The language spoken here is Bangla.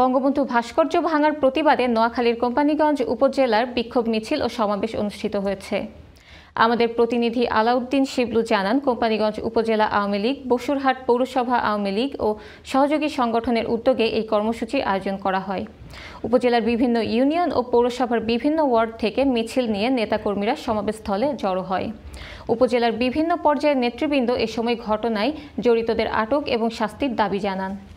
বঙ্গবন্ধু ভাস্কর্য ভাঙার প্রতিবাদে নোয়াখালীর কোম্পানিগঞ্জ উপজেলার বিক্ষোভ মিছিল ও সমাবেশ অনুষ্ঠিত হয়েছে আমাদের প্রতিনিধি আলাউদ্দিন শিবলু জানান কোম্পানিগঞ্জ উপজেলা আওয়ামী লীগ বসুরহাট পৌরসভা আওয়ামী লীগ ও সহযোগী সংগঠনের উদ্যোগে এই কর্মসূচি আয়োজন করা হয় উপজেলার বিভিন্ন ইউনিয়ন ও পৌরসভার বিভিন্ন ওয়ার্ড থেকে মিছিল নিয়ে নেতাকর্মীরা সমাবেশস্থলে জড়ো হয় উপজেলার বিভিন্ন পর্যায়ের নেতৃবৃন্দ এ সময় ঘটনায় জড়িতদের আটক এবং শাস্তির দাবি জানান